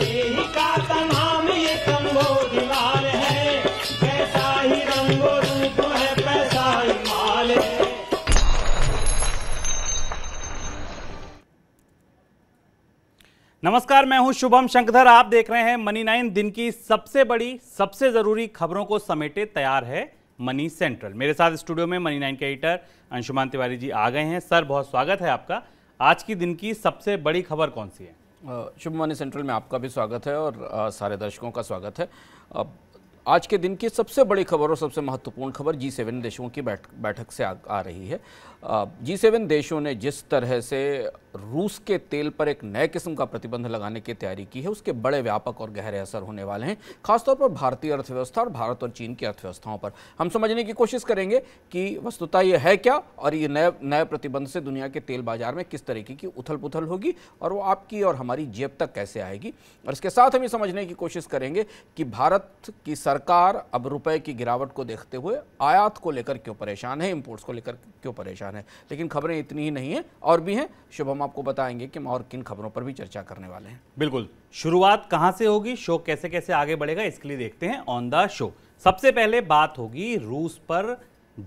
नमस्कार मैं हूं शुभम शंकधर आप देख रहे हैं मनी नाइन दिन की सबसे बड़ी सबसे जरूरी खबरों को समेटे तैयार है मनी सेंट्रल मेरे साथ स्टूडियो में मनी नाइन के एडिटर अंशुमान तिवारी जी आ गए हैं सर बहुत स्वागत है आपका आज की दिन की सबसे बड़ी खबर कौन सी है शुभमानी सेंट्रल में आपका भी स्वागत है और आ, सारे दर्शकों का स्वागत है आ, आज के दिन की सबसे बड़ी खबर और सबसे महत्वपूर्ण खबर जी सेवन देशों की बैठ, बैठक से आ, आ रही है जी सेवन देशों ने जिस तरह से रूस के तेल पर एक नए किस्म का प्रतिबंध लगाने की तैयारी की है उसके बड़े व्यापक और गहरे असर होने वाले हैं खासतौर पर भारतीय अर्थव्यवस्था और भारत और चीन की अर्थव्यवस्थाओं पर हम समझने की कोशिश करेंगे कि वस्तुता ये है क्या और ये नए नए प्रतिबंध से दुनिया के तेल बाजार में किस तरीके की उथल पुथल होगी और वो आपकी और हमारी जेब तक कैसे आएगी और इसके साथ हम ये समझने की कोशिश करेंगे कि भारत की सरकार अब रुपए की गिरावट को देखते हुए आयात को लेकर क्यों परेशान है इम्पोर्ट्स को लेकर क्यों परेशान समाचार हैं लेकिन खबरें इतनी ही नहीं है और भी हैं शुभ हम आपको बताएंगे कि हम और किन खबरों पर भी चर्चा करने वाले हैं बिल्कुल शुरुआत कहाँ से होगी शो कैसे कैसे आगे बढ़ेगा इसके लिए देखते हैं ऑन द शो सबसे पहले बात होगी रूस पर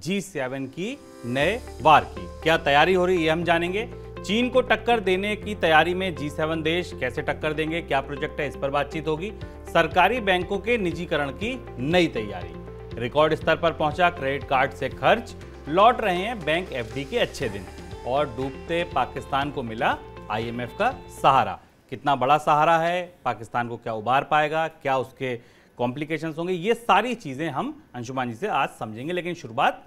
जी सेवन की नए वार की क्या तैयारी हो रही है हम जानेंगे चीन को टक्कर देने की तैयारी में जी सेवन देश कैसे टक्कर देंगे क्या प्रोजेक्ट है इस पर बातचीत होगी सरकारी बैंकों के निजीकरण की नई तैयारी रिकॉर्ड स्तर पर पहुंचा क्रेडिट कार्ड से खर्च लौट रहे हैं बैंक एफडी के अच्छे दिन और डूबते पाकिस्तान को मिला आईएमएफ का सहारा कितना बड़ा सहारा है पाकिस्तान को क्या उबार पाएगा क्या उसके कॉम्प्लिकेशंस होंगे ये सारी चीज़ें हम अंशुमान जी से आज समझेंगे लेकिन शुरुआत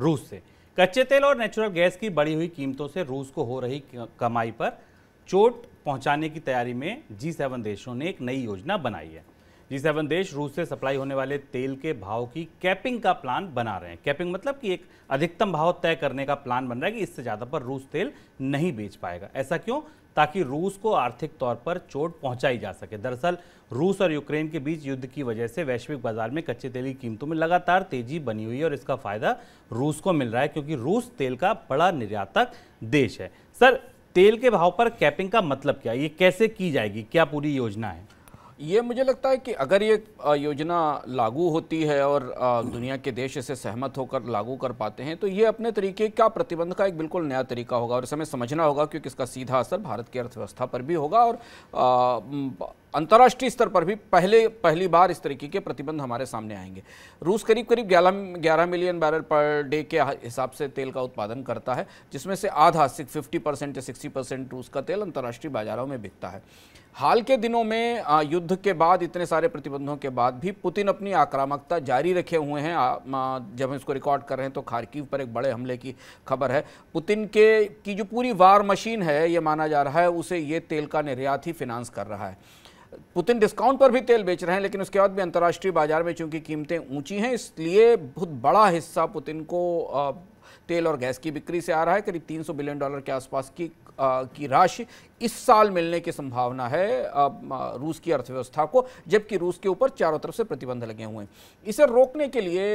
रूस से कच्चे तेल और नेचुरल गैस की बढ़ी हुई कीमतों से रूस को हो रही कमाई पर चोट पहुंचाने की तैयारी में जी सेवन देशों ने एक नई योजना बनाई है जी सेवन देश रूस से सप्लाई होने वाले तेल के भाव की कैपिंग का प्लान बना रहे हैं कैपिंग मतलब कि एक अधिकतम भाव तय करने का प्लान बन रहा है कि इससे ज़्यादा पर रूस तेल नहीं बेच पाएगा ऐसा क्यों ताकि रूस को आर्थिक तौर पर चोट पहुंचाई जा सके दरअसल रूस और यूक्रेन के बीच युद्ध की वजह से वैश्विक बाजार में कच्चे तेल की कीमतों में लगातार तेजी बनी हुई है और इसका फायदा रूस को मिल रहा है क्योंकि रूस तेल का बड़ा निर्यातक देश है सर तेल के भाव पर कैपिंग का मतलब क्या ये कैसे की जाएगी क्या पूरी योजना है ये मुझे लगता है कि अगर ये योजना लागू होती है और दुनिया के देश इसे सहमत होकर लागू कर पाते हैं तो ये अपने तरीके का प्रतिबंध का एक बिल्कुल नया तरीका होगा और इसमें समझना होगा क्योंकि इसका सीधा असर भारत की अर्थव्यवस्था पर भी होगा और अंतर्राष्ट्रीय स्तर पर भी पहले पहली बार इस तरीके के प्रतिबंध हमारे सामने आएंगे रूस करीब करीब ग्यारह ग्यारह मिलियन बैरल पर डे के हिसाब से तेल का उत्पादन करता है जिसमें से आधा सिक्स फिफ्टी परसेंट या सिक्सटी परसेंट रूस का तेल अंतर्राष्ट्रीय बाजारों में बिकता है हाल के दिनों में युद्ध के बाद इतने सारे प्रतिबंधों के बाद भी पुतिन अपनी आक्रामकता जारी रखे हुए हैं जब हम इसको रिकॉर्ड कर रहे हैं तो खारकीव पर एक बड़े हमले की खबर है पुतिन के की जो पूरी वार मशीन है ये माना जा रहा है उसे ये तेल का निर्यात ही फिनांस कर रहा है पुतिन डिस्काउंट पर भी तेल बेच रहे हैं लेकिन उसके बाद भी अंतर्राष्ट्रीय बाजार में चूंकि कीमतें ऊंची हैं इसलिए बहुत बड़ा हिस्सा पुतिन को तेल और गैस की बिक्री से आ रहा है करीब 300 बिलियन डॉलर के आसपास की की राशि इस साल मिलने की संभावना है रूस की अर्थव्यवस्था को जबकि रूस के ऊपर चारों तरफ से प्रतिबंध लगे हुए हैं इसे रोकने के लिए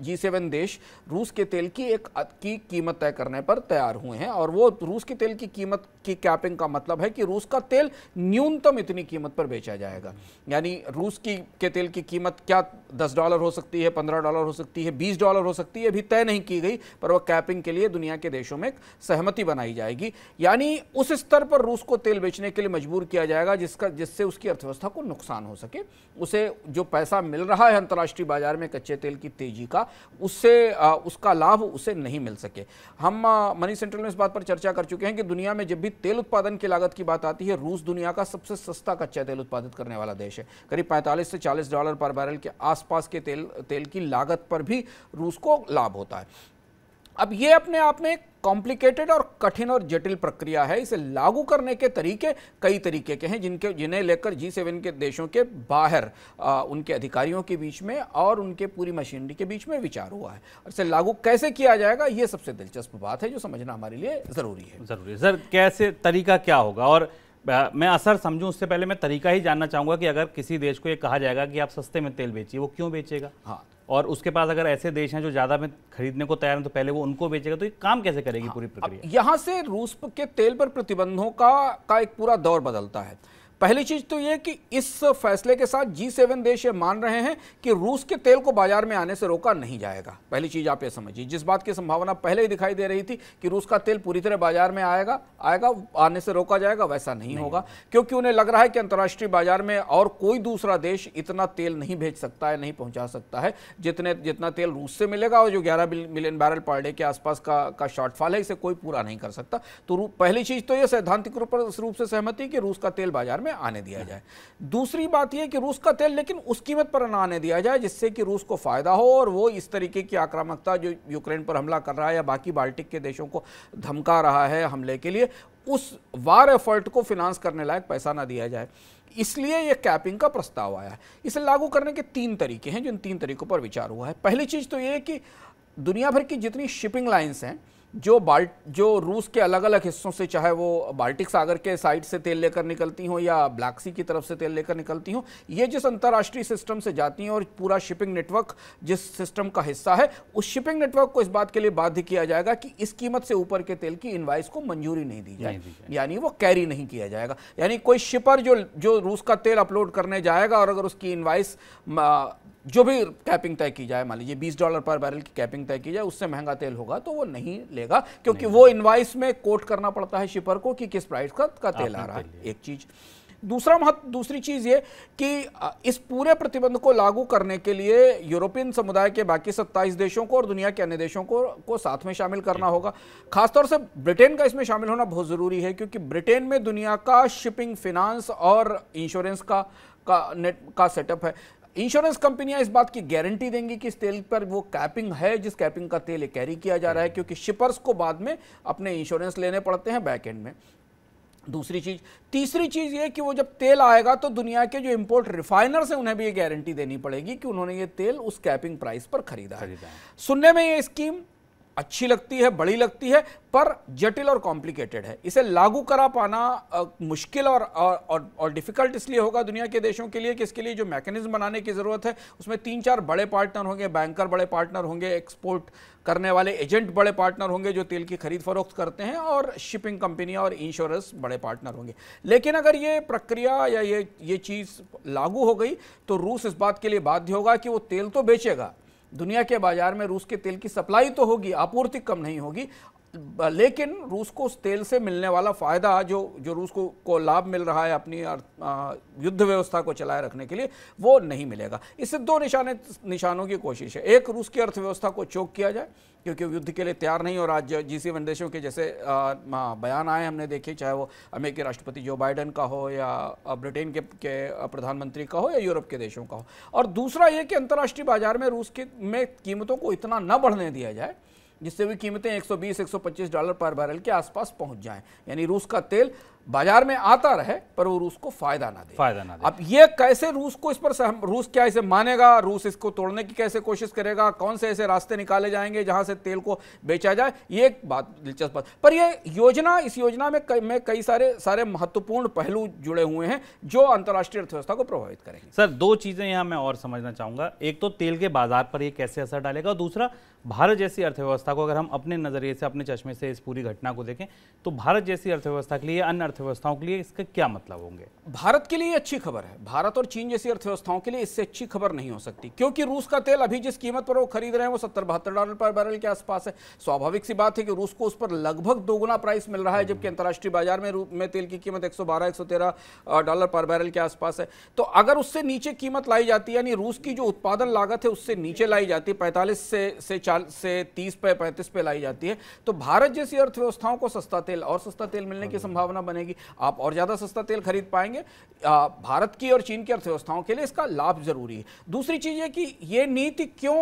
जी सेवन देश रूस के तेल की एक की कीमत तय करने पर तैयार हुए हैं और वो रूस के तेल की कीमत की कैपिंग का मतलब है कि रूस का तेल न्यूनतम इतनी कीमत पर बेचा जाएगा यानी रूस की के तेल की कीमत क्या दस डॉलर हो सकती है पंद्रह डॉलर हो सकती है बीस डॉलर हो सकती है अभी तय नहीं की गई पर वह कैपिंग के लिए दुनिया के देशों में सहमति बनाई जाएगी यानी उस स्तर पर रूस को तेल बेचने के लिए मजबूर किया जाएगा जिसका जिससे उसकी अर्थव्यवस्था को नुकसान हो सके उसे जो पैसा मिल रहा है अंतर्राष्ट्रीय बाजार में कच्चे तेल की तेजी का था उससे उसका लाभ उसे नहीं मिल सके हम मनी सेंट्रल में इस बात पर चर्चा कर चुके हैं कि दुनिया में जब भी तेल उत्पादन की लागत की बात आती है रूस दुनिया का सबसे सस्ता कच्चा तेल उत्पादित करने वाला देश है करीब पैंतालीस से चालीस डॉलर पर बैरल के आसपास के तेल तेल की लागत पर भी रूस को लाभ होता है अब ये अपने आप में कॉम्प्लिकेटेड और कठिन और जटिल प्रक्रिया है इसे लागू करने के तरीके कई तरीके के हैं जिनके जिन्हें लेकर जी सेवन के देशों के बाहर आ, उनके अधिकारियों के बीच में और उनके पूरी मशीनरी के बीच में विचार हुआ है और इसे लागू कैसे किया जाएगा ये सबसे दिलचस्प बात है जो समझना हमारे लिए ज़रूरी है ज़रूरी सर कैसे तरीका क्या होगा और मैं असर समझूं उससे पहले मैं तरीका ही जानना चाहूँगा कि अगर किसी देश को ये कहा जाएगा कि आप सस्ते में तेल बेचिए वो क्यों बेचेगा हाँ और उसके पास अगर ऐसे देश हैं जो ज़्यादा में खरीदने को तैयार हैं तो पहले वो उनको बेचेगा तो ये काम कैसे करेगी हाँ, पूरी प्रक्रिया यहाँ से रूस के तेल पर प्रतिबंधों का, का एक पूरा दौर बदलता है पहली चीज तो यह कि इस फैसले के साथ जी सेवन देश ये मान रहे हैं कि रूस के तेल को बाजार में आने से रोका नहीं जाएगा पहली चीज आप ये समझिए जिस बात की संभावना पहले ही दिखाई दे रही थी कि रूस का तेल पूरी तरह बाजार में आएगा आएगा आने से रोका जाएगा वैसा नहीं, नहीं होगा क्योंकि उन्हें लग रहा है कि अंतर्राष्ट्रीय बाजार में और कोई दूसरा देश इतना तेल नहीं भेज सकता है नहीं पहुंचा सकता है जितने जितना तेल रूस से मिलेगा और जो ग्यारह मिलियन बैरल पर डे के आसपास का का शॉर्टफॉल है इसे कोई पूरा नहीं कर सकता तो पहली चीज तो यह सैद्धांतिक रूप से सहमति कि रूस का तेल बाजार में में आने दिया जाए दूसरी बात यह कि रूस का तेल लेकिन उस कीमत पर ना आने दिया जाए जिससे कि रूस को फ़ायदा हो और वो इस तरीके की आक्रामकता जो यूक्रेन पर हमला कर रहा है या बाकी बाल्टिक के देशों को धमका रहा है हमले के लिए उस वार एफर्ट को फिनांस करने लायक पैसा ना दिया जाए इसलिए यह कैपिंग का प्रस्ताव आया है इसे लागू करने के तीन तरीके हैं जिन तीन तरीकों पर विचार हुआ है पहली चीज़ तो यह कि दुनिया भर की जितनी शिपिंग लाइन्स हैं जो बाल्ट जो रूस के अलग अलग हिस्सों से चाहे वो बाल्टिक सागर के साइड से तेल लेकर निकलती हों या ब्लैक सी की तरफ से तेल लेकर निकलती हों ये जिस अंतर्राष्ट्रीय सिस्टम से जाती हैं और पूरा शिपिंग नेटवर्क जिस सिस्टम का हिस्सा है उस शिपिंग नेटवर्क को इस बात के लिए बाध्य किया जाएगा कि इस कीमत से ऊपर के तेल की इन्वाइस को मंजूरी नहीं दी जाए यानी वो कैरी नहीं किया जाएगा यानी कोई शिपर जो जो रूस का तेल अपलोड करने जाएगा और अगर उसकी इन्वाइस जो भी कैपिंग तय की जाए मान लीजिए बीस डॉलर पर बैरल की कैपिंग तय की जाए उससे महंगा तेल होगा तो वो नहीं लेगा क्योंकि नहीं। वो इनवाइस में कोट करना पड़ता है शिपर को कि किस प्राइस का, का तेल आ रहा है एक चीज दूसरा महत्व दूसरी चीज ये कि इस पूरे प्रतिबंध को लागू करने के लिए यूरोपियन समुदाय के बाकी 27 देशों को और दुनिया के अन्य देशों को को साथ में शामिल करना होगा खासतौर से ब्रिटेन का इसमें शामिल होना बहुत ज़रूरी है क्योंकि ब्रिटेन में दुनिया का शिपिंग फिनांस और इंश्योरेंस का का नेट का सेटअप है इंश्योरेंस कंपनियां इस बात की गारंटी देंगी कि इस तेल पर वो कैपिंग है जिस कैपिंग का तेल कैरी किया जा रहा है क्योंकि शिपर्स को बाद में अपने इंश्योरेंस लेने पड़ते हैं बैक एंड में दूसरी चीज तीसरी चीज ये कि वो जब तेल आएगा तो दुनिया के जो इंपोर्ट रिफाइनर्स हैं उन्हें भी ये गारंटी देनी पड़ेगी कि उन्होंने ये तेल उस कैपिंग प्राइस पर खरीदा, है सुनने में ये स्कीम अच्छी लगती है बड़ी लगती है पर जटिल और कॉम्प्लिकेटेड है इसे लागू करा पाना आ, मुश्किल और और, और डिफिकल्ट इसलिए होगा दुनिया के देशों के लिए कि इसके लिए जो मैकेनिज्म बनाने की ज़रूरत है उसमें तीन चार बड़े पार्टनर होंगे बैंकर बड़े पार्टनर होंगे एक्सपोर्ट करने वाले एजेंट बड़े पार्टनर होंगे जो तेल की खरीद फरोख्त करते हैं और शिपिंग कंपनियाँ और इंश्योरेंस बड़े पार्टनर होंगे लेकिन अगर ये प्रक्रिया या ये ये चीज़ लागू हो गई तो रूस इस बात के लिए बाध्य होगा कि वो तेल तो बेचेगा दुनिया के बाजार में रूस के तेल की सप्लाई तो होगी आपूर्ति कम नहीं होगी लेकिन रूस को उस तेल से मिलने वाला फ़ायदा जो जो रूस को को लाभ मिल रहा है अपनी युद्ध व्यवस्था को चलाए रखने के लिए वो नहीं मिलेगा इससे दो निशाने निशानों की कोशिश है एक रूस की अर्थव्यवस्था को चोक किया जाए क्योंकि युद्ध के लिए तैयार नहीं और आज जी वन देशों के जैसे बयान आए हमने देखे चाहे वो अमेरिकी राष्ट्रपति जो बाइडन का हो या ब्रिटेन के, के प्रधानमंत्री का हो या यूरोप के देशों का हो और दूसरा ये कि अंतर्राष्ट्रीय बाजार में रूस के में कीमतों को इतना न बढ़ने दिया जाए जिससे भी कीमतें 120-125 डॉलर पर बैरल के आसपास पहुंच जाएं यानी रूस का तेल बाजार में आता रहे पर वो रूस को फायदा ना दे फायदा ना दे अब ये कैसे रूस को इस पर सहम, रूस क्या इसे मानेगा रूस इसको तोड़ने की कैसे कोशिश करेगा कौन से ऐसे रास्ते निकाले जाएंगे जहां से तेल को बेचा जाए ये एक बात दिलचस्प बात पर ये योजना इस योजना में कई में कई सारे सारे महत्वपूर्ण पहलू जुड़े हुए हैं जो अंतर्राष्ट्रीय अर्थव्यवस्था को प्रभावित करेंगे सर दो चीज़ें यहाँ मैं और समझना चाहूँगा एक तो तेल के बाजार पर यह कैसे असर डालेगा और दूसरा भारत जैसी अर्थव्यवस्था को अगर हम अपने नज़रिए से अपने चश्मे से इस पूरी घटना को देखें तो भारत जैसी अर्थव्यवस्था के लिए अन्य अर्थव्यवस्थाओं के लिए इसके क्या मतलब होंगे भारत के लिए अच्छी खबर है भारत और चीन जैसी अर्थव्यवस्थाओं के लिए इससे अच्छी खबर नहीं हो सकती क्योंकि रूस का तेल अभी जिस कीमत पर वो खरीद रहे हैं वो सत्तर बहत्तर डॉलर पर बैरल के आसपास है स्वाभाविक सी बात है कि रूस को उस पर लगभग दोगुना प्राइस मिल रहा है जबकि अंतर्राष्ट्रीय बाजार में में तेल की कीमत एक सौ डॉलर पर बैरल के आसपास है तो अगर उससे नीचे कीमत लाई जाती है यानी रूस की जो उत्पादन लागत है उससे नीचे लाई जाती है पैंतालीस से से चाल से तीस पे पैंतीस पे लाई जाती है तो भारत जैसी अर्थव्यवस्थाओं को सस्ता तेल और सस्ता तेल मिलने की संभावना बनेगी बनेगी आप और ज़्यादा सस्ता तेल खरीद पाएंगे भारत की और चीन की अर्थव्यवस्थाओं के लिए इसका लाभ ज़रूरी है दूसरी चीज़ है कि ये नीति क्यों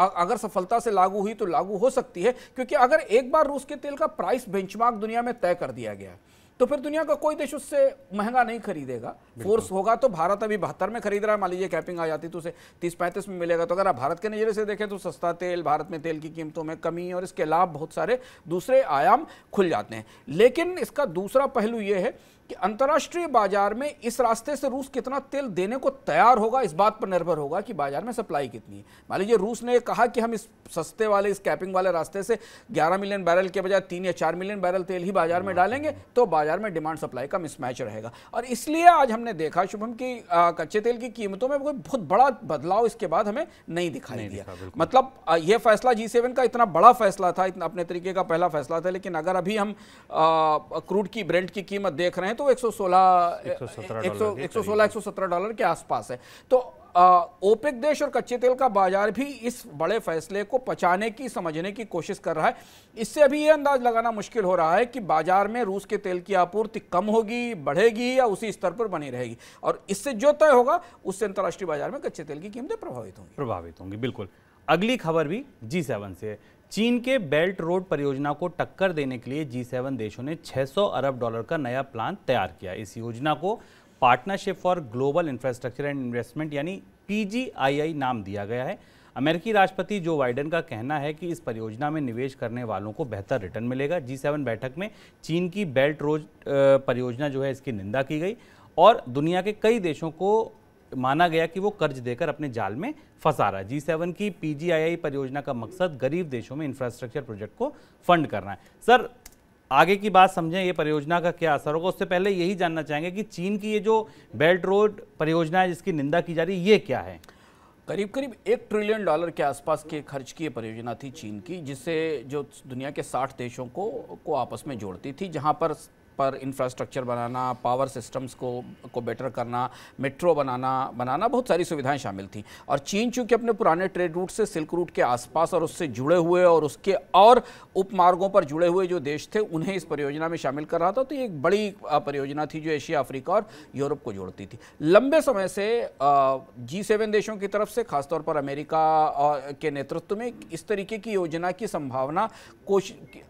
अगर सफलता से लागू हुई तो लागू हो सकती है क्योंकि अगर एक बार रूस के तेल का प्राइस बेंचमार्क दुनिया में तय कर दिया गया है तो फिर दुनिया का कोई देश उससे महंगा नहीं खरीदेगा फोर्स होगा तो भारत अभी बहत्तर में खरीद रहा है मान लीजिए कैपिंग आ जाती तो उसे तीस पैंतीस में मिलेगा तो अगर आप भारत के नजरे से देखें तो सस्ता तेल भारत में तेल की कीमतों में कमी और इसके लाभ बहुत सारे दूसरे आयाम खुल जाते हैं लेकिन इसका दूसरा पहलू यह है कि अंतर्राष्ट्रीय बाजार में इस रास्ते से रूस कितना तेल देने को तैयार होगा इस बात पर निर्भर होगा कि बाजार में सप्लाई कितनी है मान लीजिए रूस ने कहा कि हम इस सस्ते वाले इस कैपिंग वाले रास्ते से 11 मिलियन बैरल के बजाय तीन या चार मिलियन बैरल तेल ही बाजार में डालेंगे तो बाजार में डिमांड सप्लाई का मिसमैच रहेगा और इसलिए आज हमने देखा शुभम की कच्चे तेल की कीमतों में कोई बहुत बड़ा बदलाव इसके बाद हमें नहीं दिखाई दिया मतलब यह फैसला जी का इतना बड़ा फैसला था इतना अपने तरीके का पहला फैसला था लेकिन अगर अभी हम क्रूड की ब्रेंड की कीमत देख रहे हैं तो तो 116 116 डॉलर के आसपास है तो ओपेक देश और कच्चे तेल का बाजार भी इस बड़े फैसले को पचाने की समझने की कोशिश कर रहा है इससे अभी यह अंदाज लगाना मुश्किल हो रहा है कि बाजार में रूस के तेल की आपूर्ति कम होगी बढ़ेगी या उसी स्तर पर बनी रहेगी और इससे जो तय होगा उससे अंतर्राष्ट्रीय बाजार में कच्चे तेल की कीमतें प्रभावित होंगी प्रभावित होंगी बिल्कुल अगली खबर भी जी से है चीन के बेल्ट रोड परियोजना को टक्कर देने के लिए जी सेवन देशों ने 600 अरब डॉलर का नया प्लान तैयार किया इस योजना को partnership for global infrastructure and investment यानी पीजीआईआई नाम दिया गया है अमेरिकी राष्ट्रपति जो बाइडेन का कहना है कि इस परियोजना में निवेश करने वालों को बेहतर रिटर्न मिलेगा जी सेवन बैठक में चीन की बेल्ट रोड परियोजना जो है इसकी निंदा की गई और दुनिया के कई देशों को माना गया कि वो कर्ज देकर अपने जाल में फंसा रहा है जी सेवन की पीजीआईआई परियोजना का मकसद गरीब देशों में इंफ्रास्ट्रक्चर प्रोजेक्ट को फंड करना है सर आगे की बात समझें ये परियोजना का क्या असर होगा उससे पहले यही जानना चाहेंगे कि चीन की ये जो बेल्ट रोड परियोजना है जिसकी निंदा की जा रही है ये क्या है करीब करीब एक ट्रिलियन डॉलर के आसपास के खर्च की परियोजना थी चीन की जिससे जो दुनिया के साठ देशों को को आपस में जोड़ती थी जहां पर पर इंफ्रास्ट्रक्चर बनाना पावर सिस्टम्स को को बेटर करना मेट्रो बनाना बनाना बहुत सारी सुविधाएं शामिल थी और चीन चूंकि अपने पुराने ट्रेड रूट से सिल्क रूट के आसपास और उससे जुड़े हुए और उसके और उपमार्गों पर जुड़े हुए जो देश थे उन्हें इस परियोजना में शामिल कर रहा था तो ये एक बड़ी परियोजना थी जो एशिया अफ्रीका और यूरोप को जोड़ती थी लंबे समय से जी सेवन देशों की तरफ से खासतौर पर अमेरिका के नेतृत्व में इस तरीके की योजना की संभावना कोशिश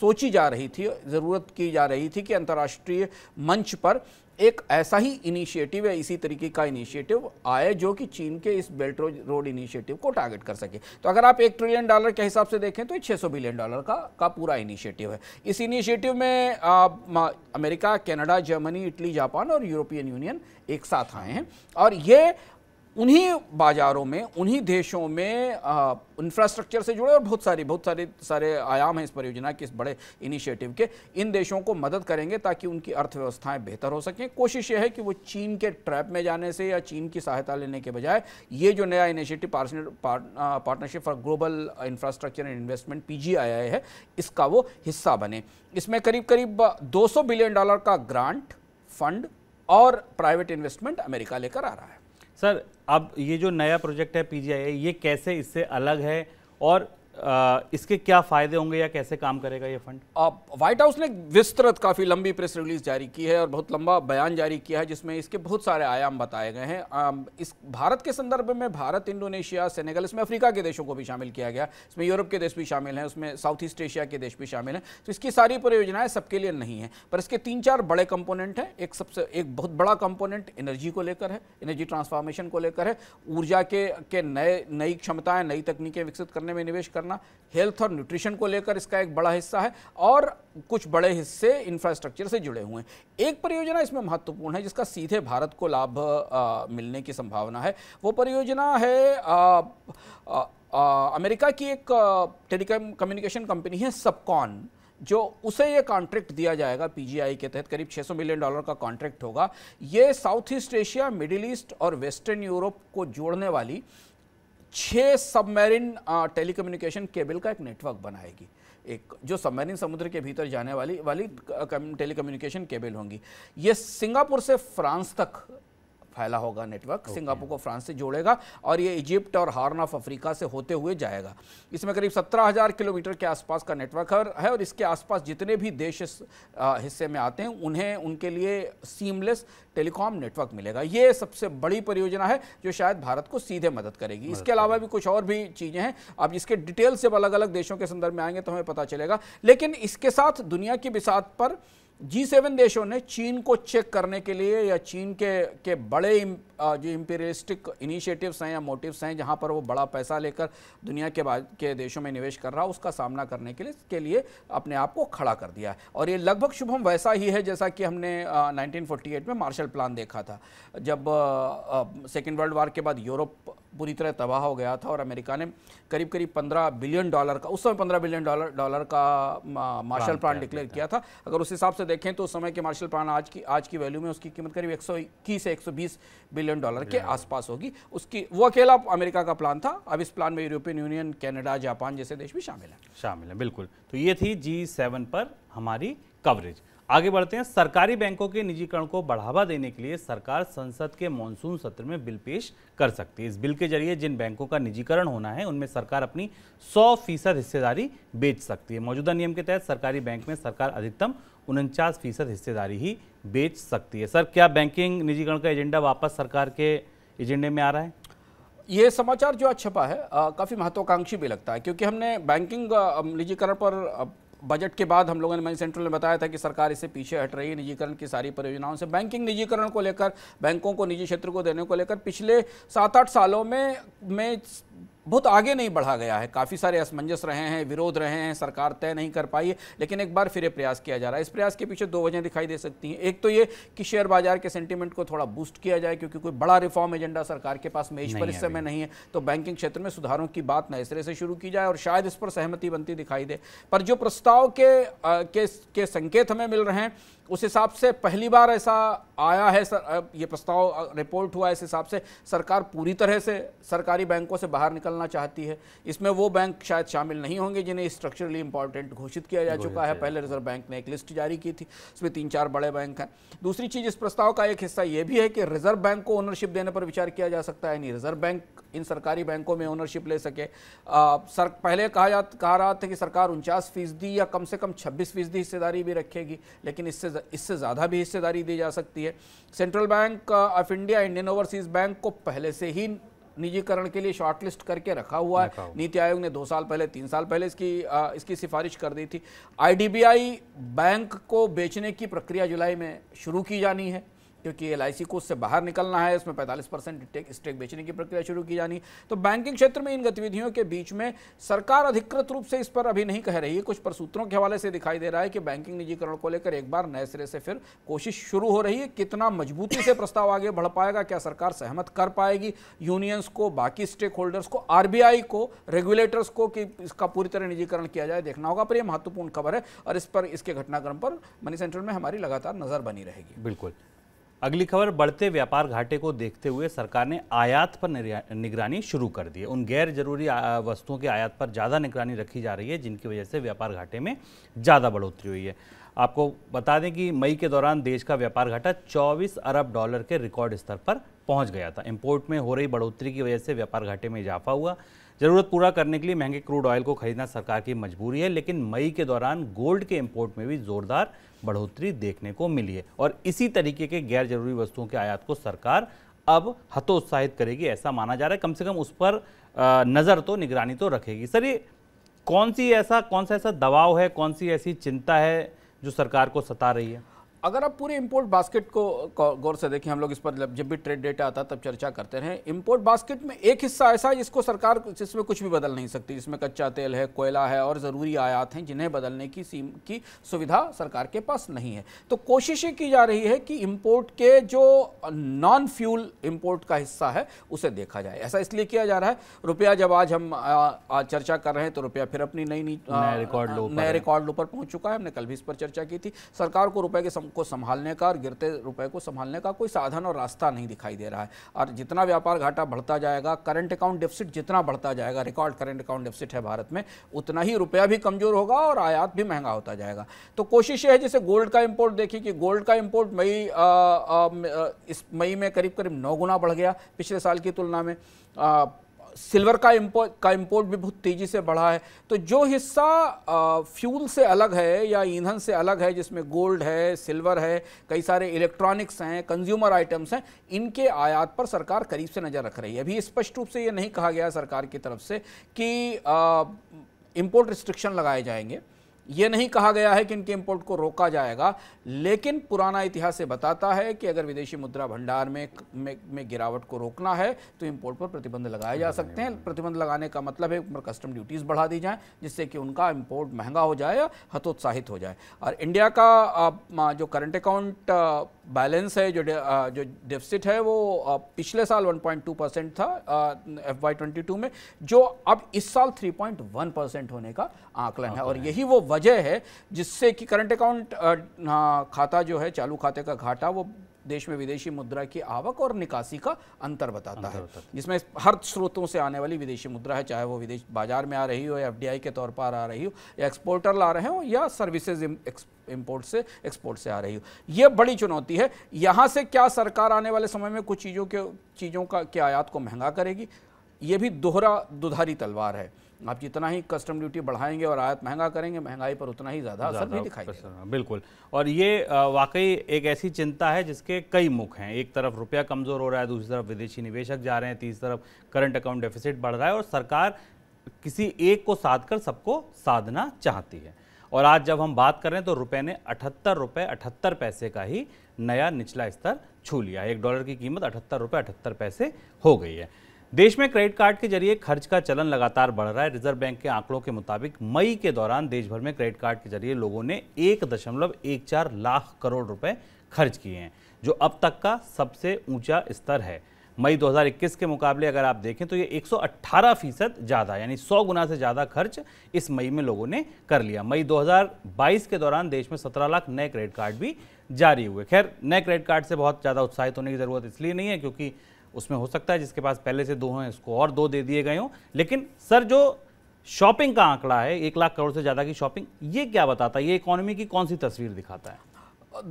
सोची जा रही थी ज़रूरत की जा रही थी कि अंतर्राष्ट्रीय मंच पर एक ऐसा ही इनिशिएटिव या इसी तरीके का इनिशिएटिव आए जो कि चीन के इस बेल्ट रोड इनिशिएटिव को टारगेट कर सके तो अगर आप एक ट्रिलियन डॉलर के हिसाब से देखें तो ये 600 बिलियन डॉलर का का पूरा इनिशिएटिव है इस इनिशिएटिव में आ, America Canada Germany Italy Japan और यूरोपियन यूनियन एक साथ आए हैं और ये उन्हीं बाज़ारों में उन्हीं देशों में इंफ्रास्ट्रक्चर से जुड़े और बहुत सारी बहुत सारे सारे आयाम हैं इस परियोजना के इस बड़े इनिशिएटिव के इन देशों को मदद करेंगे ताकि उनकी अर्थव्यवस्थाएं बेहतर हो सकें कोशिश यह है कि वो चीन के ट्रैप में जाने से या चीन की सहायता लेने के बजाय ये जो नया initiative partnership for global infrastructure and investment P है इसका वो हिस्सा बने इसमें करीब करीब दो बिलियन डॉलर का ग्रांट फंड और प्राइवेट इन्वेस्टमेंट अमेरिका लेकर आ रहा है सर अब ये जो नया प्रोजेक्ट है पीजीआई ये कैसे इससे अलग है और इसके क्या फायदे होंगे या कैसे काम करेगा ये फंड व्हाइट हाउस ने विस्तृत काफ़ी लंबी प्रेस रिलीज जारी की है और बहुत लंबा बयान जारी किया है जिसमें इसके बहुत सारे आयाम बताए गए हैं इस भारत के संदर्भ में भारत इंडोनेशिया सेनेगल इसमें अफ्रीका के देशों को भी शामिल किया गया इसमें यूरोप के देश भी शामिल हैं उसमें साउथ ईस्ट एशिया के देश भी शामिल हैं तो इसकी सारी परियोजनाएं सबके लिए नहीं है पर इसके तीन चार बड़े कंपोनेंट हैं एक सबसे एक बहुत बड़ा कंपोनेंट एनर्जी को लेकर है एनर्जी ट्रांसफॉर्मेशन को लेकर है ऊर्जा के नए नई क्षमताएं नई तकनीकें विकसित करने में निवेश कर करना हेल्थ और न्यूट्रिशन को लेकर इसका एक बड़ा हिस्सा है और कुछ बड़े हिस्से इंफ्रास्ट्रक्चर से जुड़े हुए हैं एक परियोजना इसमें महत्वपूर्ण है जिसका सीधे भारत को लाभ मिलने की संभावना है वो परियोजना है आ, आ, आ, अमेरिका की एक टेलीकॉम कम्युनिकेशन कंपनी है सबकॉन जो उसे ये कॉन्ट्रैक्ट दिया जाएगा पीजीआई के तहत करीब 600 मिलियन डॉलर का कॉन्ट्रैक्ट होगा ये South East Asia Middle East और वेस्टर्न यूरोप को जोड़ने वाली छः सबमरीन टेलीकम्युनिकेशन केबल का एक नेटवर्क बनाएगी एक जो सबमरीन समुद्र के भीतर जाने वाली वाली टेलीकम्युनिकेशन केबल होंगी ये सिंगापुर से फ्रांस तक फैला होगा नेटवर्क सिंगापुर को फ्रांस से जोड़ेगा और ये इजिप्ट और हॉर्न ऑफ अफ्रीका से होते हुए जाएगा इसमें करीब सत्रह हज़ार किलोमीटर के आसपास का नेटवर्क है और इसके आसपास जितने भी देश हिस्से में आते हैं उन्हें उनके लिए सीमलेस टेलीकॉम नेटवर्क मिलेगा ये सबसे बड़ी परियोजना है जो शायद भारत को सीधे मदद करेगी इसके अलावा भी कुछ और भी चीज़ें हैं अब इसके डिटेल से अलग अलग देशों के संदर्भ में आएंगे तो हमें पता चलेगा लेकिन इसके साथ दुनिया की बिसात पर जी सेवन देशों ने चीन को चेक करने के लिए या चीन के के बड़े जो इम्पीरियलिस्टिक इनिशिएटिव्स हैं या मोटिव्स हैं जहां पर वो बड़ा पैसा लेकर दुनिया के बाद के देशों में निवेश कर रहा है उसका सामना करने के लिए के लिए अपने आप को खड़ा कर दिया है और ये लगभग शुभम वैसा ही है जैसा कि हमने नाइनटीन में मार्शल प्लान देखा था जब सेकेंड वर्ल्ड वार के बाद यूरोप पूरी तरह तबाह हो गया था और अमेरिका ने करीब करीब 15 बिलियन डॉलर का उस समय 15 बिलियन डॉलर डॉलर का मार्शल प्लान डिक्लेयर किया था अगर उस हिसाब से देखें तो उस समय के मार्शल प्लान आज की आज की वैल्यू में उसकी कीमत करीब एक से 120 बिलियन डॉलर के आसपास होगी उसकी वो अकेला अमेरिका का प्लान था अब इस प्लान में यूरोपियन यूनियन कैनेडा जापान जैसे देश भी शामिल हैं शामिल हैं बिल्कुल तो ये थी जी पर हमारी कवरेज आगे बढ़ते हैं सरकारी बैंकों के निजीकरण को बढ़ावा देने के लिए सरकार संसद के मानसून सत्र में बिल पेश कर सकती है इस बिल के जरिए जिन बैंकों का निजीकरण होना है उनमें सरकार अपनी 100 फीसद हिस्सेदारी बेच सकती है मौजूदा नियम के तहत सरकारी बैंक में सरकार अधिकतम उनचास फीसद हिस्सेदारी ही बेच सकती है सर क्या बैंकिंग निजीकरण का एजेंडा वापस सरकार के एजेंडे में आ रहा है ये समाचार जो अच्छा छपा है काफ़ी महत्वाकांक्षी भी लगता है क्योंकि हमने बैंकिंग निजीकरण पर बजट के बाद हम लोगों ने मैंने सेंट्रल में बताया था कि सरकार इससे पीछे हट रही है निजीकरण की सारी परियोजनाओं से बैंकिंग निजीकरण को लेकर बैंकों को निजी क्षेत्र को देने को लेकर पिछले सात आठ सालों में में बहुत आगे नहीं बढ़ा गया है काफ़ी सारे असमंजस रहे हैं विरोध रहे हैं सरकार तय नहीं कर पाई है लेकिन एक बार फिर प्रयास किया जा रहा है इस प्रयास के पीछे दो वजह दिखाई दे सकती हैं एक तो ये कि शेयर बाजार के सेंटीमेंट को थोड़ा बूस्ट किया जाए क्योंकि कोई बड़ा रिफॉर्म एजेंडा सरकार के पास मेज पर इस समय नहीं है तो बैंकिंग क्षेत्र में सुधारों की बात नए सिरे से शुरू की जाए और शायद इस पर सहमति बनती दिखाई दे पर जो प्रस्ताव के संकेत हमें मिल रहे हैं उस हिसाब से पहली बार ऐसा आया है सर ये प्रस्ताव रिपोर्ट हुआ इस हिसाब से सरकार पूरी तरह से सरकारी बैंकों से बाहर निकलना चाहती है इसमें वो बैंक शायद शामिल नहीं होंगे जिन्हें स्ट्रक्चरली इंपॉर्टेंट घोषित किया जा चुका है पहले रिजर्व बैंक ने एक लिस्ट जारी की थी उसमें तीन चार बड़े बैंक हैं दूसरी चीज़ इस प्रस्ताव का एक हिस्सा ये भी है कि रिजर्व बैंक को ओनरशिप देने पर विचार किया जा सकता है यानी रिजर्व बैंक इन सरकारी बैंकों में ओनरशिप ले सके आ, सर पहले कहा जा कहा रहा था कि सरकार उनचास फीसदी या कम से कम छब्बीस फीसदी हिस्सेदारी भी रखेगी लेकिन इससे इससे ज़्यादा भी हिस्सेदारी दी जा सकती है Central Bank of India Indian Overseas Bank को पहले से ही निजीकरण के लिए शॉर्टलिस्ट करके रखा हुआ है नीति आयोग ने दो साल पहले तीन साल पहले इसकी आ, इसकी सिफारिश कर दी थी आईडीबीआई बैंक को बेचने की प्रक्रिया जुलाई में शुरू की जानी है क्योंकि एल आई को उससे बाहर निकलना है उसमें 45 परसेंट स्टेक बेचने की प्रक्रिया शुरू की जानी तो बैंकिंग क्षेत्र में इन गतिविधियों के बीच में सरकार अधिकृत रूप से इस पर अभी नहीं कह रही है कुछ पर सूत्रों के हवाले से दिखाई दे रहा है कि बैंकिंग निजीकरण को लेकर एक बार नए सिरे से फिर कोशिश शुरू हो रही है कितना मजबूती से प्रस्ताव आगे बढ़ पाएगा क्या सरकार सहमत कर पाएगी यूनियंस को बाकी स्टेक होल्डर्स को आर को रेगुलेटर्स को कि इसका पूरी तरह निजीकरण किया जाए देखना होगा पर यह महत्वपूर्ण खबर है और इस पर इसके घटनाक्रम पर मनी सेंट्रल में हमारी लगातार नजर बनी रहेगी बिल्कुल अगली खबर बढ़ते व्यापार घाटे को देखते हुए सरकार ने आयात पर निगरानी शुरू कर दी है उन गैर जरूरी वस्तुओं के आयात पर ज़्यादा निगरानी रखी जा रही है जिनकी वजह से व्यापार घाटे में ज़्यादा बढ़ोतरी हुई है आपको बता दें कि मई के दौरान देश का व्यापार घाटा 24 अरब डॉलर के रिकॉर्ड स्तर पर पहुंच गया था इम्पोर्ट में हो रही बढ़ोतरी की वजह से व्यापार घाटे में इजाफा हुआ ज़रूरत पूरा करने के लिए महंगे क्रूड ऑयल को खरीदना सरकार की मजबूरी है लेकिन मई के दौरान गोल्ड के इम्पोर्ट में भी जोरदार बढ़ोतरी देखने को मिली है और इसी तरीके के गैर जरूरी वस्तुओं के आयात को सरकार अब हतोत्साहित करेगी ऐसा माना जा रहा है कम से कम उस पर नज़र तो निगरानी तो रखेगी सर ये कौन सी ऐसा कौन सा ऐसा दबाव है कौन सी ऐसी चिंता है जो सरकार को सता रही है अगर आप पूरे इंपोर्ट बास्केट को गौर से देखें हम लोग इस पर जब भी ट्रेड डेटा आता तब चर्चा करते रहे इंपोर्ट बास्केट में एक हिस्सा ऐसा है जिसको सरकार जिसमें कुछ भी बदल नहीं सकती जिसमें कच्चा तेल है कोयला है और ज़रूरी आयात हैं जिन्हें बदलने की सीम की सुविधा सरकार के पास नहीं है तो कोशिशें की जा रही है कि इम्पोर्ट के जो नॉन फ्यूल इम्पोर्ट का हिस्सा है उसे देखा जाए ऐसा इसलिए किया जा रहा है रुपया जब आज हम आज चर्चा कर रहे हैं तो रुपया फिर अपनी नई नई रिकॉर्ड लो नए रिकॉर्ड लो पर पहुंच चुका है हमने कल भी इस पर चर्चा की थी सरकार को रुपये के को संभालने का और गिरते रुपए को संभालने का कोई साधन और रास्ता नहीं दिखाई दे रहा है और जितना व्यापार घाटा बढ़ता जाएगा करंट अकाउंट डेफिसिट जितना बढ़ता जाएगा रिकॉर्ड करंट अकाउंट डेफिसिट है भारत में उतना ही रुपया भी कमजोर होगा और आयात भी महंगा होता जाएगा तो कोशिश है जैसे गोल्ड का इम्पोर्ट देखिए कि गोल्ड का इम्पोर्ट मई इस मई में करीब करीब नौ गुना बढ़ गया पिछले साल की तुलना में सिल्वर का इम्पोर्ट का इम्पोर्ट भी बहुत तेज़ी से बढ़ा है तो जो हिस्सा फ्यूल से अलग है या ईंधन से अलग है जिसमें गोल्ड है सिल्वर है कई सारे इलेक्ट्रॉनिक्स हैं कंज्यूमर आइटम्स हैं इनके आयात पर सरकार करीब से नज़र रख रही है अभी स्पष्ट रूप से ये नहीं कहा गया सरकार की तरफ से कि इम्पोर्ट रिस्ट्रिक्शन लगाए जाएंगे ये नहीं कहा गया है कि इनके इंपोर्ट को रोका जाएगा लेकिन पुराना इतिहास ये बताता है कि अगर विदेशी मुद्रा भंडार में में, में गिरावट को रोकना है तो इंपोर्ट पर प्रतिबंध लगाए जा सकते हैं प्रतिबंध लगाने का मतलब है पर कस्टम ड्यूटीज़ बढ़ा दी जाए जिससे कि उनका इम्पोर्ट महंगा हो जाए या हतोत्साहित हो जाए और इंडिया का जो करंट अकाउंट बैलेंस है जो जो डेफिसिट है वो पिछले साल वन परसेंट था एफ वाई में जो अब इस साल थ्री परसेंट होने का आंकलन है और यही वो वजह है जिससे कि करंट अकाउंट खाता जो है चालू खाते का घाटा वो देश में विदेशी मुद्रा की आवक और निकासी का अंतर बताता अंतर है जिसमें हर स्रोतों से आने वाली विदेशी मुद्रा है चाहे वो विदेश बाजार में आ रही हो या एफडीआई के तौर पर आ रही हो या एक्सपोर्टर ला रहे हो या सर्विसेज इंपोर्ट से एक्सपोर्ट से आ रही हो यह बड़ी चुनौती है यहाँ से क्या सरकार आने वाले समय में कुछ चीज़ों के चीज़ों का के आयात को महंगा करेगी ये भी दोहरा दुधारी तलवार है आप जितना ही कस्टम ड्यूटी बढ़ाएंगे और आयत महंगा करेंगे महंगाई पर उतना ही ज़्यादा असर भी दिखाई देगा बिल्कुल और ये वाकई एक ऐसी चिंता है जिसके कई मुख हैं एक तरफ रुपया कमज़ोर हो रहा है दूसरी तरफ विदेशी निवेशक जा रहे हैं तीसरी तरफ करंट अकाउंट डेफिसिट बढ़ रहा है और सरकार किसी एक को साध कर सबको साधना चाहती है और आज जब हम बात कर रहे हैं तो रुपए ने अठहत्तर रुपये अठहत्तर पैसे का ही नया निचला स्तर छू लिया एक डॉलर की कीमत अठहत्तर रुपये अठहत्तर पैसे हो गई है देश में क्रेडिट कार्ड के जरिए खर्च का चलन लगातार बढ़ रहा है रिजर्व बैंक के आंकड़ों के मुताबिक मई के दौरान देश भर में क्रेडिट कार्ड के जरिए लोगों ने एक दशमलव एक चार लाख करोड़ रुपए खर्च किए हैं जो अब तक का सबसे ऊंचा स्तर है मई 2021 के मुकाबले अगर आप देखें तो ये 118 फीसद ज़्यादा यानी 100 गुना से ज़्यादा खर्च इस मई में लोगों ने कर लिया मई 2022 के दौरान देश में 17 लाख नए क्रेडिट कार्ड भी जारी हुए खैर नए क्रेडिट कार्ड से बहुत ज़्यादा उत्साहित होने की ज़रूरत इसलिए नहीं है क्योंकि उसमें हो सकता है जिसके पास पहले से दो हैं उसको और दो दे दिए गए हों लेकिन सर जो शॉपिंग का आंकड़ा है एक लाख करोड़ से ज़्यादा की शॉपिंग ये क्या बताता है ये इकोनॉमी की कौन सी तस्वीर दिखाता है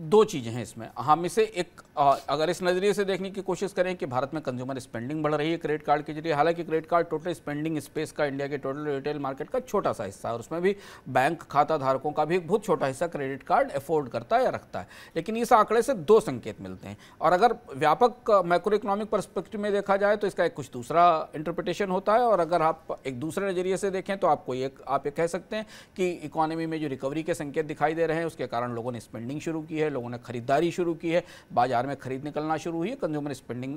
दो चीज़ें हैं इसमें हम इसे एक अगर इस नज़रिए से देखने की कोशिश करें कि भारत में कंज्यूमर स्पेंडिंग बढ़ रही है क्रेडिट कार्ड के जरिए हालांकि credit card total spending space का इंडिया के टोटल रिटेल मार्केट का छोटा सा हिस्सा है और उसमें भी बैंक खाता धारकों का भी एक बहुत छोटा हिस्सा क्रेडिट कार्ड अफोर्ड करता है या रखता है लेकिन इस आंकड़े से दो संकेत मिलते हैं और अगर व्यापक माइक्रो इकोनॉमिक परस्पेक्टिव में देखा जाए तो इसका एक कुछ दूसरा इंटरप्रिटेशन होता है और अगर आप एक दूसरे नज़रिए से देखें तो आपको एक आप ये कह सकते हैं कि इकोनॉमी में जो रिकवरी के संकेत दिखाई दे रहे हैं उसके कारण लोगों ने स्पेंडिंग शुरू की है लोगों ने खरीदारी शुरू की है बाजार में खरीद निकलना शुरू हुई है कंज्यूमर स्पेंडिंग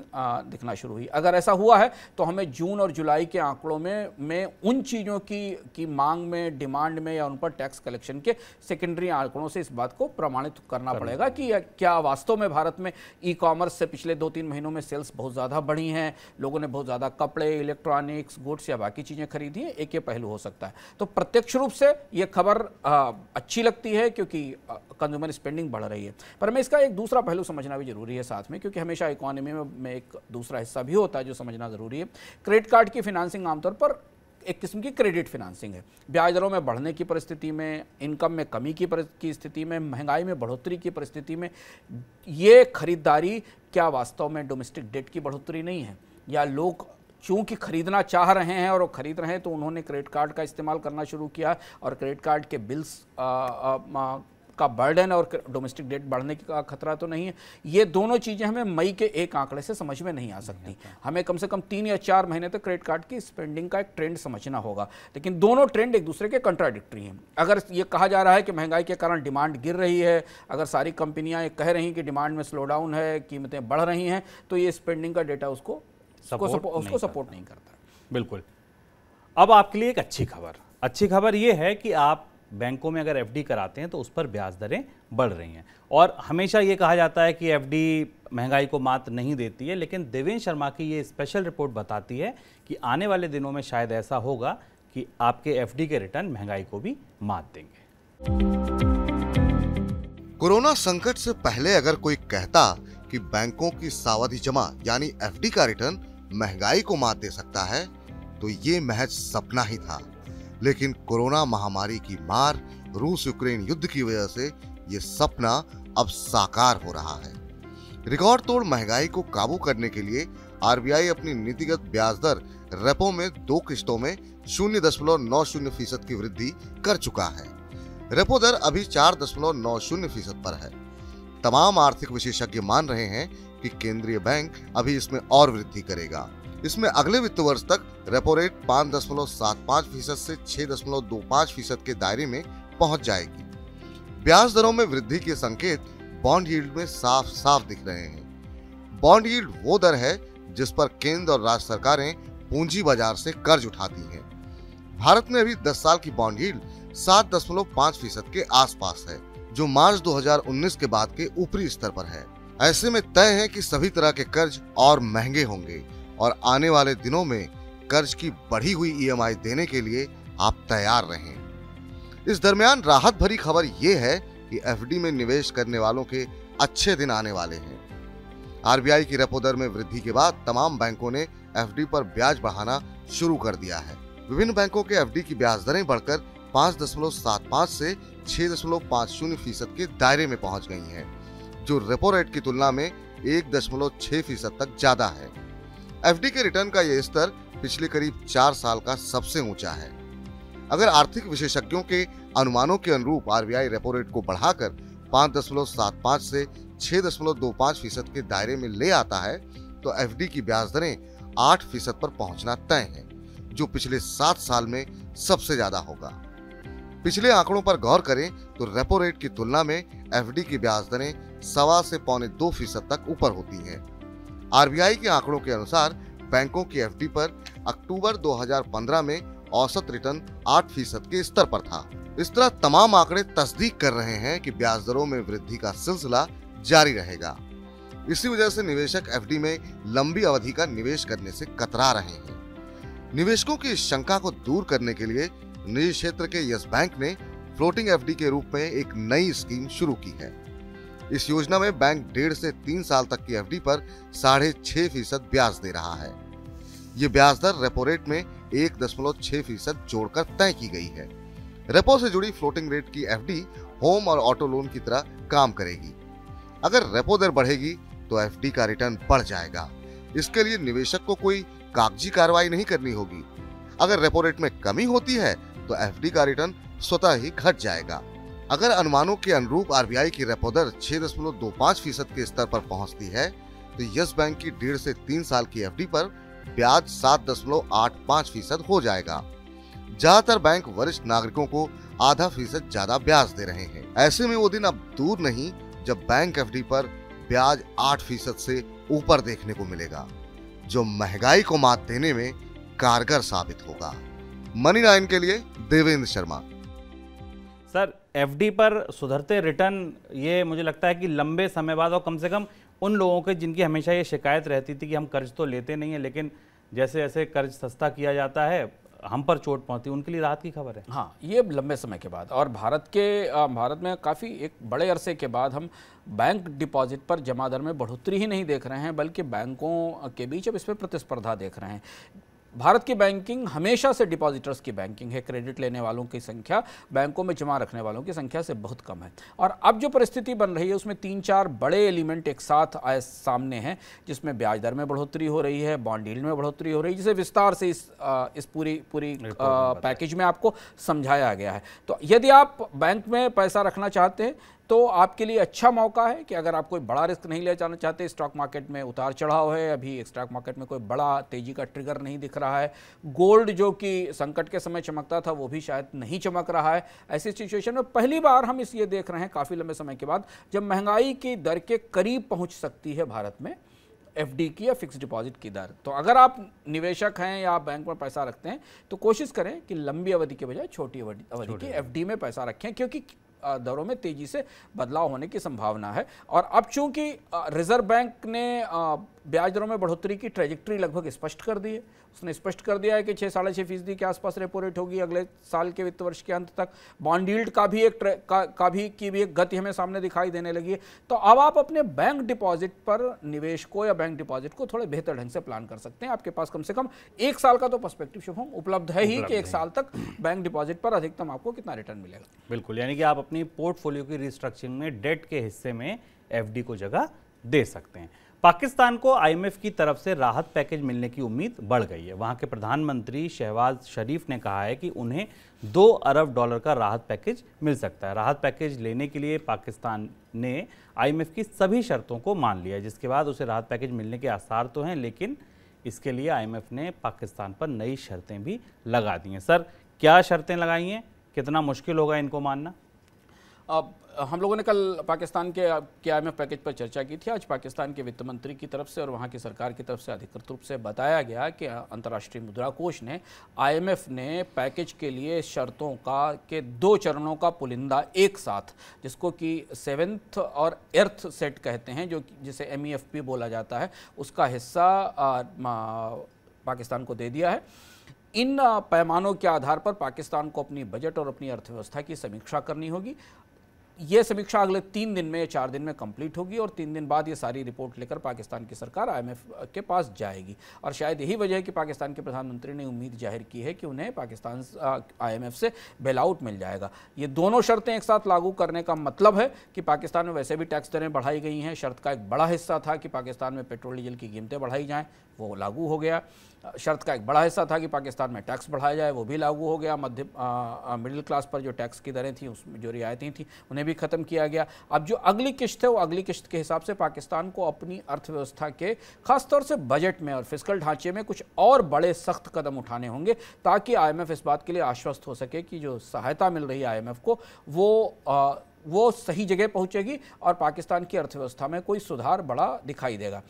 दिखना शुरू हुई अगर ऐसा हुआ है तो हमें जून और जुलाई के आंकड़ों में में उन चीज़ों की की मांग में डिमांड में या उन पर टैक्स कलेक्शन के सेकेंडरी आंकड़ों से इस बात को प्रमाणित करना पड़ेगा कि क्या वास्तव में भारत में ई कॉमर्स से पिछले दो तीन महीनों में सेल्स बहुत ज़्यादा बढ़ी हैं लोगों ने बहुत ज़्यादा कपड़े इलेक्ट्रॉनिक्स गुड्स या बाकी चीज़ें खरीदी हैं एक ये पहलू हो सकता है तो प्रत्यक्ष रूप से ये खबर अच्छी लगती है क्योंकि कंज्यूमर स्पेंडिंग बढ़ रही रही है पर हमें इसका एक दूसरा पहलू समझना भी जरूरी है साथ में क्योंकि हमेशा इकोनॉमी में एक दूसरा हिस्सा भी होता है जो समझना ज़रूरी है क्रेडिट कार्ड की फिनांसिंग आमतौर पर एक किस्म की क्रेडिट फिनांसिंग है ब्याज दरों में बढ़ने की परिस्थिति में इनकम में कमी की की स्थिति में महंगाई में बढ़ोतरी की परिस्थिति में ये खरीदारी क्या वास्तव में डोमेस्टिक डेट की बढ़ोतरी नहीं है या लोग चूंकि खरीदना चाह रहे हैं और वो खरीद रहे हैं तो उन्होंने क्रेडिट कार्ड का इस्तेमाल करना शुरू किया और क्रेडिट कार्ड के बिल्स आ, आ, आ, का बर्डन और डोमेस्टिक डेट बढ़ने का खतरा तो नहीं है ये दोनों चीज़ें हमें मई के एक आंकड़े से समझ में नहीं आ सकती हमें कम से कम तीन या चार महीने तक क्रेडिट कार्ड की स्पेंडिंग का एक ट्रेंड समझना होगा लेकिन दोनों ट्रेंड एक दूसरे के कंट्राडिक्ट्री हैं अगर ये कहा जा रहा है कि महंगाई के कारण डिमांड गिर रही है अगर सारी कंपनियाँ ये कह रही कि डिमांड में स्लो डाउन है कीमतें बढ़ रही हैं तो ये स्पेंडिंग का डेटा उसको सपोर्ट उसको, उसको सपोर्ट नहीं करता बिल्कुल अब आपके लिए एक अच्छी खबर अच्छी खबर ये है कि आप बैंकों में अगर एफडी कराते हैं तो उस पर ब्याज दरें बढ़ रही हैं और हमेशा ये कहा जाता है कि एफडी महंगाई को मात नहीं देती है लेकिन देवेंद्र शर्मा की ये स्पेशल रिपोर्ट बताती है कि आने वाले दिनों में शायद ऐसा होगा कि आपके एफडी के रिटर्न महंगाई को भी मात देंगे कोरोना संकट से पहले अगर कोई कहता कि बैंकों की सावधि जमा यानी एफडी का रिटर्न महंगाई को मात दे सकता है तो ये महज सपना ही था लेकिन कोरोना महामारी की मार रूस यूक्रेन युद्ध की वजह से ये सपना अब साकार हो रहा है रिकॉर्ड तोड़ महंगाई को काबू करने के लिए आरबीआई अपनी नीतिगत ब्याज दर रेपो में दो किस्तों में शून्य दशमलव नौ शून्य फीसद की वृद्धि कर चुका है रेपो दर अभी चार दशमलव नौ शून्य फीसद पर है तमाम आर्थिक विशेषज्ञ मान रहे हैं कि केंद्रीय बैंक अभी इसमें और वृद्धि करेगा इसमें अगले वित्त वर्ष तक रेपो रेट पाँच दशमलव सात पाँच फीसद से छह दशमलव दो पाँच फीसद के दायरे में पहुंच जाएगी ब्याज दरों में वृद्धि के संकेत बॉन्ड यील्ड में साफ साफ दिख रहे हैं बॉन्ड यील्ड वो दर है जिस पर केंद्र और राज्य सरकारें पूंजी बाजार से कर्ज उठाती हैं भारत में अभी 10 साल की बॉन्ड यील्ड सात दशमलव पाँच फीसद के आसपास है जो मार्च 2019 के बाद के ऊपरी स्तर पर है ऐसे में तय है कि सभी तरह के कर्ज और महंगे होंगे और आने वाले दिनों में कर्ज की बढ़ी हुई ई e देने के लिए आप तैयार रहें इस दरमियान राहत भरी खबर यह है कि एफडी में निवेश करने वालों के अच्छे दिन आने वाले हैं आरबीआई की रेपो दर में वृद्धि के बाद तमाम बैंकों ने एफडी पर ब्याज बढ़ाना शुरू कर दिया है विभिन्न बैंकों के एफडी की ब्याज दरें बढ़कर पाँच दशमलव सात पाँच से छह दशमलव पाँच शून्य फीसद के दायरे में पहुंच गई हैं, जो रेपो रेट की तुलना में एक दशमलव छह फीसद तक ज्यादा है एफ के रिटर्न का यह स्तर पिछले करीब चार साल का सबसे ऊंचा है अगर आर्थिक विशेषज्ञों के अनुमानों के अनुरूप आरबीआई रेपो रेट को बढ़ाकर पाँच दशमलव सात पाँच से छह दशमलव दो पाँच फीसद के दायरे में ले आता है तो एफ की ब्याज दरें आठ फीसद पर पहुंचना तय है जो पिछले सात साल में सबसे ज्यादा होगा पिछले आंकड़ों पर गौर करें तो रेपो रेट की तुलना में एफ की ब्याज दरें सवा से पौने दो फीसद तक ऊपर होती है आरबीआई के आंकड़ों के अनुसार बैंकों की एफडी पर अक्टूबर 2015 में औसत रिटर्न 8 फीसद के स्तर पर था इस तरह तमाम आंकड़े तस्दीक कर रहे हैं कि ब्याज दरों में वृद्धि का सिलसिला जारी रहेगा इसी वजह से निवेशक एफ में लंबी अवधि का निवेश करने से कतरा रहे हैं निवेशकों की इस शंका को दूर करने के लिए निजी क्षेत्र के यस बैंक ने फ्लोटिंग एफडी के रूप में एक नई स्कीम शुरू की है इस योजना में बैंक डेढ़ से तीन साल तक की एफडी पर साढ़े छह फीसद ब्याज दे रहा है ये ब्याज दर रेपो रेट में एक दशमलव छह फीसद जोड़कर तय की गई है रेपो से जुड़ी फ्लोटिंग रेट की एफडी होम और ऑटो लोन की तरह काम करेगी अगर रेपो दर बढ़ेगी तो एफ का रिटर्न बढ़ जाएगा इसके लिए निवेशक को कोई कागजी कार्रवाई नहीं करनी होगी अगर रेपो रेट में कमी होती है तो एफडी का रिटर्न स्वतः ही घट जाएगा अगर अनुमानों के अनुरूप आर की रेपो दर छह दशमलव दो पाँच फीसद के स्तर पर पहुंचती है तो यस बैंक की डेढ़ से तीन साल की एफडी पर ब्याज सात दशमलव आठ पाँच फीसद हो जाएगा ज्यादातर बैंक वरिष्ठ नागरिकों को आधा फीसद ज्यादा ब्याज दे रहे हैं ऐसे में वो दिन अब दूर नहीं जब बैंक एफडी पर ब्याज आठ फीसद से ऊपर देखने को मिलेगा जो महंगाई को मात देने में कारगर साबित होगा मनी नाइन के लिए देवेंद्र शर्मा सर एफडी पर सुधरते रिटर्न ये मुझे लगता है कि लंबे समय बाद और कम से कम उन लोगों के जिनकी हमेशा ये शिकायत रहती थी कि हम कर्ज तो लेते नहीं हैं लेकिन जैसे जैसे कर्ज सस्ता किया जाता है हम पर चोट पहुंचती उनके लिए राहत की खबर है हाँ ये लंबे समय के बाद और भारत के भारत में काफ़ी एक बड़े अरसे के बाद हम बैंक डिपॉजिट पर जमा दर में बढ़ोतरी ही नहीं देख रहे हैं बल्कि बैंकों के बीच अब इस पर प्रतिस्पर्धा देख रहे हैं भारत की बैंकिंग हमेशा से डिपॉजिटर्स की बैंकिंग है क्रेडिट लेने वालों की संख्या बैंकों में जमा रखने वालों की संख्या से बहुत कम है और अब जो परिस्थिति बन रही है उसमें तीन चार बड़े एलिमेंट एक साथ आए सामने हैं जिसमें ब्याज दर में बढ़ोतरी हो रही है बॉन्ड डील में बढ़ोतरी हो रही है जिसे विस्तार से इस आ, इस पूरी पूरी पैकेज में आपको समझाया गया है तो यदि आप बैंक में पैसा रखना चाहते हैं तो आपके लिए अच्छा मौका है कि अगर आप कोई बड़ा रिस्क नहीं ले जाना चाहते स्टॉक मार्केट में उतार चढ़ाव है अभी स्टॉक मार्केट में कोई बड़ा तेजी का ट्रिगर नहीं दिख रहा है गोल्ड जो कि संकट के समय चमकता था वो भी शायद नहीं चमक रहा है ऐसी सिचुएशन में पहली बार हम इस ये देख रहे हैं काफ़ी लंबे समय के बाद जब महंगाई की दर के करीब पहुँच सकती है भारत में एफ की या फिक्स डिपॉजिट की दर तो अगर आप निवेशक हैं या बैंक में पैसा रखते हैं तो कोशिश करें कि लंबी अवधि के बजाय छोटी अवधि की एफ में पैसा रखें क्योंकि दरों में तेजी से बदलाव होने की संभावना है और अब चूंकि रिजर्व बैंक ने ब्याज दरों में बढ़ोतरी की ट्रेजेक्ट्री लगभग स्पष्ट कर दी है उसने स्पष्ट कर दिया है कि छः साढ़े छः फीसदी के आसपास रेपो रेट होगी अगले साल के वित्त वर्ष के अंत तक बॉन्डील्ड का भी एक का, का भी की भी एक गति हमें सामने दिखाई देने लगी है तो अब आप अपने बैंक डिपॉजिट पर निवेश को या बैंक डिपॉजिट को थोड़े बेहतर ढंग से प्लान कर सकते हैं आपके पास कम से कम एक साल का तो पर्सपेक्टिव शुभ उपलब्ध है ही कि एक साल तक बैंक डिपॉजिट पर अधिकतम आपको कितना रिटर्न मिलेगा बिल्कुल यानी कि आप अपनी पोर्टफोलियो की रिस्ट्रक्चरिंग में डेट के हिस्से में एफ को जगह दे सकते हैं पाकिस्तान को आईएमएफ की तरफ से राहत पैकेज मिलने की उम्मीद बढ़ गई है वहां के प्रधानमंत्री शहबाज शरीफ ने कहा है कि उन्हें दो अरब डॉलर का राहत पैकेज मिल सकता है राहत पैकेज लेने के लिए पाकिस्तान ने आईएमएफ की सभी शर्तों को मान लिया जिसके बाद उसे राहत पैकेज मिलने के आसार तो हैं लेकिन इसके लिए आई ने पाकिस्तान पर नई शर्तें भी लगा दी हैं सर क्या शर्तें लगाई हैं कितना मुश्किल होगा इनको मानना अब हम लोगों ने कल पाकिस्तान के के आई पैकेज पर चर्चा की थी आज पाकिस्तान के वित्त मंत्री की तरफ से और वहाँ की सरकार की तरफ से अधिकृत रूप से बताया गया कि अंतर्राष्ट्रीय मुद्रा कोष ने आईएमएफ ने पैकेज के लिए शर्तों का के दो चरणों का पुलिंदा एक साथ जिसको कि सेवेंथ और एर्थ सेट कहते हैं जो जिसे एम e बोला जाता है उसका हिस्सा पाकिस्तान को दे दिया है इन पैमानों के आधार पर पाकिस्तान को अपनी बजट और अपनी अर्थव्यवस्था की समीक्षा करनी होगी ये समीक्षा अगले तीन दिन में या चार दिन में कंप्लीट होगी और तीन दिन बाद ये सारी रिपोर्ट लेकर पाकिस्तान की सरकार आईएमएफ के पास जाएगी और शायद यही वजह है कि पाकिस्तान के प्रधानमंत्री ने उम्मीद जाहिर की है कि उन्हें पाकिस्तान आईएमएफ से बेल आउट मिल जाएगा ये दोनों शर्तें एक साथ लागू करने का मतलब है कि पाकिस्तान में वैसे भी टैक्स दरें बढ़ाई गई हैं शर्त का एक बड़ा हिस्सा था कि पाकिस्तान में पेट्रोल डीजल की कीमतें बढ़ाई जाएँ वो लागू हो गया शर्त का एक बड़ा हिस्सा था कि पाकिस्तान में टैक्स बढ़ाया जाए वो भी लागू हो गया मध्य मिडिल क्लास पर जो टैक्स की दरें थी उसमें जो रियायतें थी उन्हें भी ख़त्म किया गया अब जो अगली किश्त है वो अगली किश्त के हिसाब से पाकिस्तान को अपनी अर्थव्यवस्था के खासतौर से बजट में और फिजिकल ढांचे में कुछ और बड़े सख्त कदम उठाने होंगे ताकि आई इस बात के लिए आश्वस्त हो सके कि जो सहायता मिल रही है आई को वो वो सही जगह पहुंचेगी और पाकिस्तान की अर्थव्यवस्था में कोई सुधार बड़ा दिखाई देगा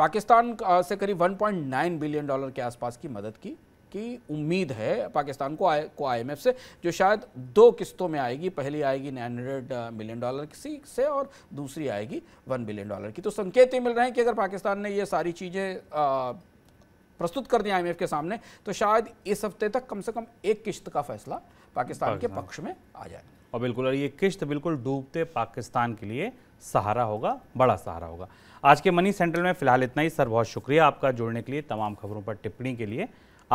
पाकिस्तान से करीब 1.9 बिलियन डॉलर के आसपास की मदद की कि उम्मीद है पाकिस्तान को आई को आईएमएफ से जो शायद दो किस्तों में आएगी पहली आएगी 900 मिलियन डॉलर की से और दूसरी आएगी 1 बिलियन डॉलर की तो संकेत ये मिल रहे हैं कि अगर पाकिस्तान ने ये सारी चीज़ें प्रस्तुत कर दी आईएमएफ के सामने तो शायद इस हफ्ते तक कम से कम एक किस्त का फैसला पाकिस्तान के पक्ष में आ जाए और बिल्कुल ये किस्त बिल्कुल डूबते पाकिस्तान के लिए सहारा होगा बड़ा सहारा होगा आज के मनी सेंट्रल में फिलहाल इतना ही सर बहुत शुक्रिया आपका जुड़ने के लिए तमाम खबरों पर टिप्पणी के लिए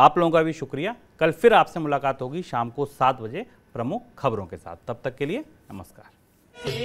आप लोगों का भी शुक्रिया कल फिर आपसे मुलाकात होगी शाम को सात बजे प्रमुख खबरों के साथ तब तक के लिए नमस्कार